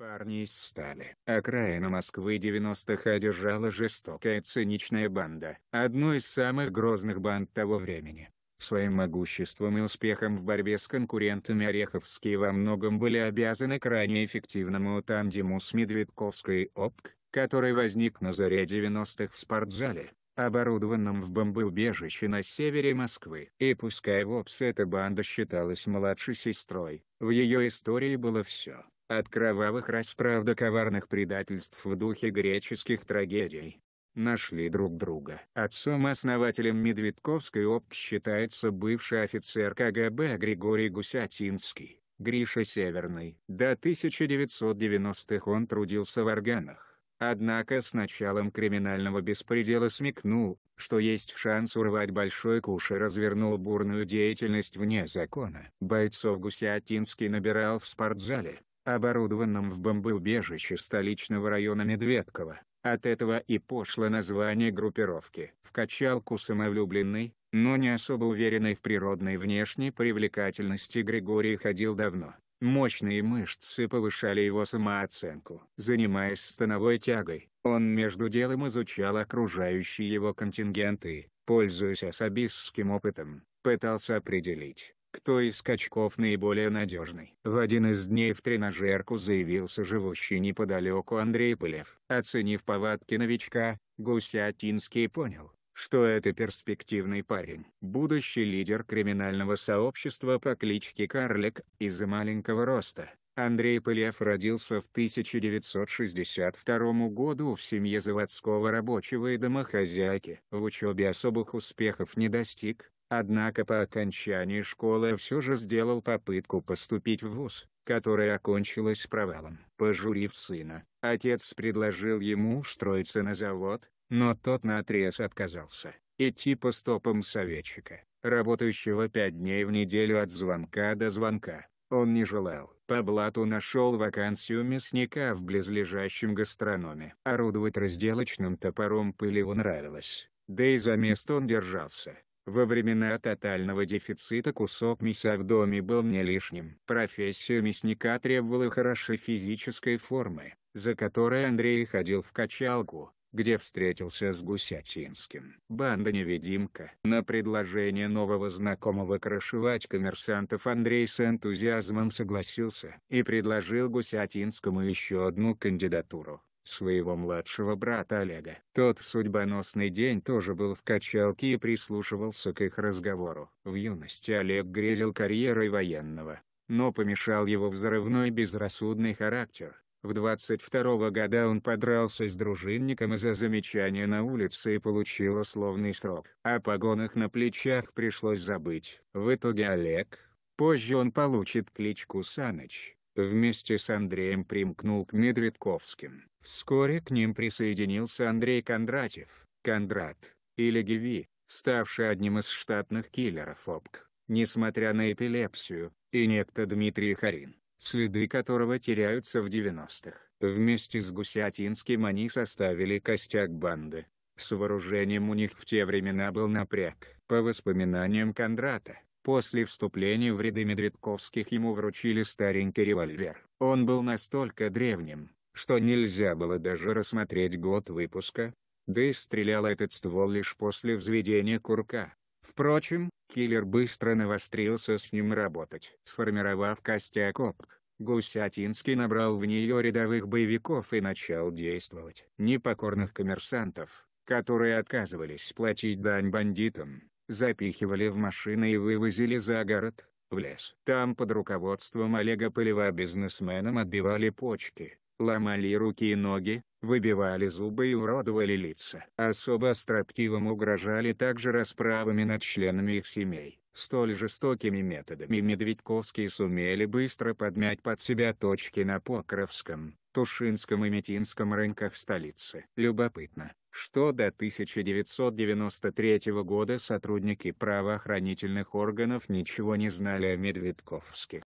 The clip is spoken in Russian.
Парни из стали. Окраина Москвы 90-х одержала жестокая циничная банда, одну из самых грозных банд того времени. Своим могуществом и успехом в борьбе с конкурентами Ореховские во многом были обязаны крайне эффективному тандему с Медведковской ОПК, который возник на заре 90-х в спортзале, оборудованном в бомбоубежище на севере Москвы. И пускай в ОПС эта банда считалась младшей сестрой, в ее истории было все от кровавых расправ до коварных предательств в духе греческих трагедий. Нашли друг друга. Отцом-основателем Медведковской ОПК считается бывший офицер КГБ Григорий Гусятинский, Гриша Северный. До 1990-х он трудился в органах. Однако с началом криминального беспредела смекнул, что есть шанс урвать большой куш и развернул бурную деятельность вне закона. Бойцов Гусятинский набирал в спортзале, оборудованном в бомбоубежище столичного района Медведково. От этого и пошло название группировки. В качалку самовлюбленный, но не особо уверенный в природной внешней привлекательности Григорий ходил давно. Мощные мышцы повышали его самооценку. Занимаясь становой тягой, он между делом изучал окружающие его контингенты, пользуясь особистским опытом, пытался определить, кто из скачков наиболее надежный. В один из дней в тренажерку заявился живущий неподалеку Андрей Пылев. Оценив повадки новичка, Гусятинский понял, что это перспективный парень. Будущий лидер криминального сообщества по кличке Карлик, из-за маленького роста. Андрей Пылев родился в 1962 году в семье заводского рабочего и домохозяйки. В учебе особых успехов не достиг, Однако по окончании школы все же сделал попытку поступить в ВУЗ, которая окончилась провалом. Пожурив сына, отец предложил ему устроиться на завод, но тот наотрез отказался. Идти по стопам советчика, работающего пять дней в неделю от звонка до звонка, он не желал. По блату нашел вакансию мясника в близлежащем гастрономе. Орудовать разделочным топором пылеву нравилось, да и за место он держался. Во времена тотального дефицита кусок мяса в доме был не лишним. Профессия мясника требовала хорошей физической формы, за которой Андрей ходил в качалку, где встретился с Гусятинским. Банда-невидимка. На предложение нового знакомого крышевать коммерсантов Андрей с энтузиазмом согласился и предложил Гусятинскому еще одну кандидатуру своего младшего брата Олега. Тот в судьбоносный день тоже был в качалке и прислушивался к их разговору. В юности Олег грезил карьерой военного, но помешал его взрывной безрассудный характер. В 22 года он подрался с дружинником из-за замечания на улице и получил условный срок. О погонах на плечах пришлось забыть. В итоге Олег, позже он получит кличку Саныч, Вместе с Андреем примкнул к Медведковским. Вскоре к ним присоединился Андрей Кондратьев, Кондрат, или Гиви, ставший одним из штатных киллеров ОПК, несмотря на эпилепсию, и некто Дмитрий Харин, следы которого теряются в 90-х. Вместе с Гусятинским они составили костяк банды. С вооружением у них в те времена был напряг. По воспоминаниям Кондрата, После вступления в ряды Медведковских ему вручили старенький револьвер. Он был настолько древним, что нельзя было даже рассмотреть год выпуска, да и стрелял этот ствол лишь после взведения курка. Впрочем, киллер быстро навострился с ним работать. Сформировав костяк опк, Гусятинский набрал в нее рядовых боевиков и начал действовать. Непокорных коммерсантов, которые отказывались платить дань бандитам, запихивали в машины и вывозили за город, в лес. Там под руководством Олега Полева бизнесменам отбивали почки, ломали руки и ноги, выбивали зубы и уродовали лица. Особо строптивым угрожали также расправами над членами их семей. Столь жестокими методами Медведковские сумели быстро подмять под себя точки на Покровском, Тушинском и Метинском рынках столицы. Любопытно, что до 1993 года сотрудники правоохранительных органов ничего не знали о Медведковских.